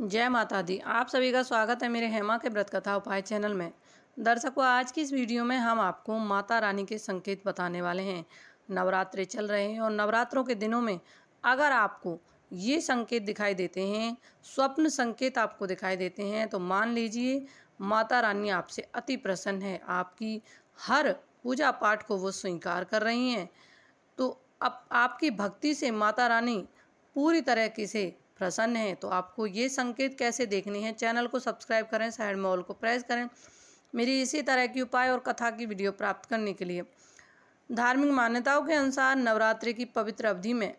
जय माता दी आप सभी का स्वागत है मेरे हेमा के व्रत कथा उपाय चैनल में दर्शकों आज की इस वीडियो में हम आपको माता रानी के संकेत बताने वाले हैं नवरात्रे चल रहे हैं और नवरात्रों के दिनों में अगर आपको ये संकेत दिखाई देते हैं स्वप्न संकेत आपको दिखाई देते हैं तो मान लीजिए माता रानी आपसे अति प्रसन्न है आपकी हर पूजा पाठ को वो स्वीकार कर रही हैं तो अब आपकी भक्ति से माता रानी पूरी तरह से प्रसन्न हैं तो आपको ये संकेत कैसे देखने हैं चैनल को सब्सक्राइब करें साइड मॉल को प्रेस करें मेरी इसी तरह की उपाय और कथा की वीडियो प्राप्त करने के लिए धार्मिक मान्यताओं के अनुसार नवरात्रि की पवित्र अवधि में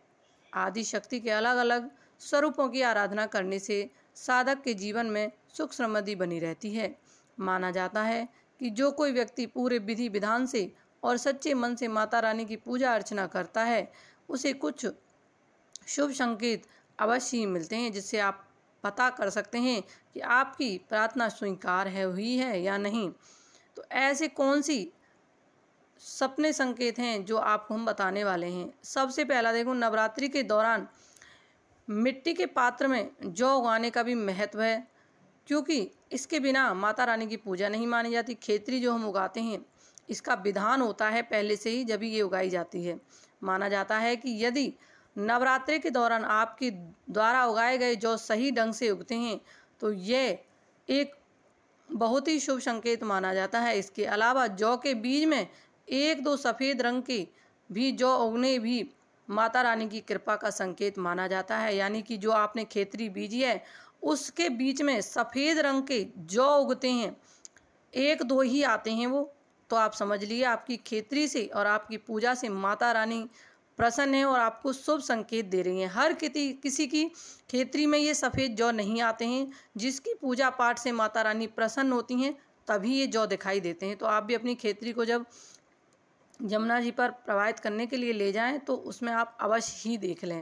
आदि शक्ति के अलग अलग स्वरूपों की आराधना करने से साधक के जीवन में सुख समृद्धि बनी रहती है माना जाता है कि जो कोई व्यक्ति पूरे विधि विधान से और सच्चे मन से माता रानी की पूजा अर्चना करता है उसे कुछ शुभ संकेत अवश्य ही मिलते हैं जिससे आप पता कर सकते हैं कि आपकी प्रार्थना स्वीकार है हुई है या नहीं तो ऐसे कौन सी सपने संकेत हैं जो आपको हम बताने वाले हैं सबसे पहला देखो नवरात्रि के दौरान मिट्टी के पात्र में जौ उगाने का भी महत्व है क्योंकि इसके बिना माता रानी की पूजा नहीं मानी जाती खेतरी जो हम उगाते हैं इसका विधान होता है पहले से ही जब ये उगाई जाती है माना जाता है कि यदि नवरात्रि के दौरान आपकी द्वारा उगाए गए जौ सही ढंग से उगते हैं तो ये एक बहुत ही शुभ संकेत माना जाता है इसके अलावा जौ के बीज में एक दो सफ़ेद रंग के भी जौ उगने भी माता रानी की कृपा का संकेत माना जाता है यानी कि जो आपने खेतरी बीजी है उसके बीच में सफ़ेद रंग के जौ उगते हैं एक दो ही आते हैं वो तो आप समझ लिए आपकी खेतरी से और आपकी पूजा से माता रानी प्रसन्न है और आपको शुभ संकेत दे रही हैं हर किसी किसी की खेतरी में ये सफ़ेद जौ नहीं आते हैं जिसकी पूजा पाठ से माता रानी प्रसन्न होती हैं तभी ये जौ दिखाई देते हैं तो आप भी अपनी खेतरी को जब यमुना जी पर प्रवाहित करने के लिए ले जाएं तो उसमें आप अवश्य ही देख लें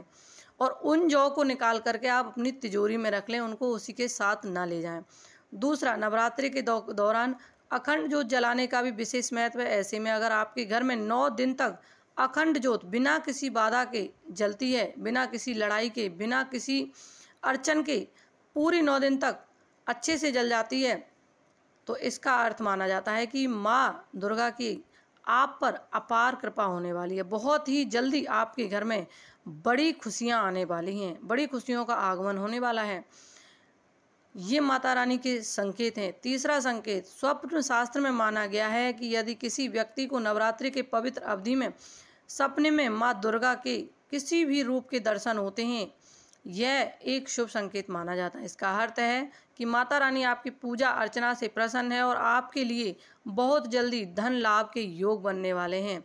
और उन जौ को निकाल करके आप अपनी तिजोरी में रख लें उनको उसी के साथ ना ले जाएं दूसरा नवरात्रि के दौरान अखंड जोत जलाने का भी विशेष महत्व है ऐसे में अगर आपके घर में नौ दिन तक अखंड जोत बिना किसी बाधा के जलती है बिना किसी लड़ाई के बिना किसी अर्चन के पूरी नौ दिन तक अच्छे से जल जाती है तो इसका अर्थ माना जाता है कि माँ दुर्गा की आप पर अपार कृपा होने वाली है बहुत ही जल्दी आपके घर में बड़ी खुशियाँ आने वाली हैं बड़ी खुशियों का आगमन होने वाला है ये माता रानी के संकेत हैं तीसरा संकेत स्वप्न शास्त्र में माना गया है कि यदि किसी व्यक्ति को नवरात्रि के पवित्र अवधि में सपने में माँ दुर्गा के किसी भी रूप के दर्शन होते हैं यह एक शुभ संकेत माना जाता है इसका अर्थ है कि माता रानी आपकी पूजा अर्चना से प्रसन्न है और आपके लिए बहुत जल्दी धन लाभ के योग बनने वाले हैं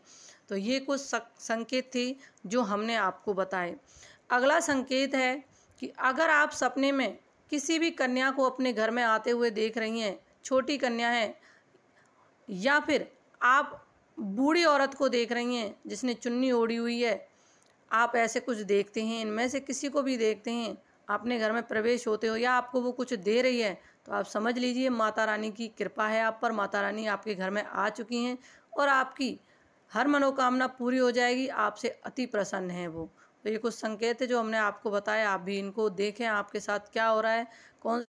तो ये कुछ संकेत थे जो हमने आपको बताए अगला संकेत है कि अगर आप सपने में किसी भी कन्या को अपने घर में आते हुए देख रही हैं छोटी कन्या है या फिर आप बूढ़ी औरत को देख रही हैं जिसने चुन्नी ओढ़ी हुई है आप ऐसे कुछ देखते हैं इनमें से किसी को भी देखते हैं अपने घर में प्रवेश होते हो या आपको वो कुछ दे रही है तो आप समझ लीजिए माता रानी की कृपा है आप पर माता रानी आपके घर में आ चुकी हैं और आपकी हर मनोकामना पूरी हो जाएगी आपसे अति प्रसन्न है वो तो ये कुछ संकेत है जो हमने आपको बताया आप भी इनको देखें आपके साथ क्या हो रहा है कौन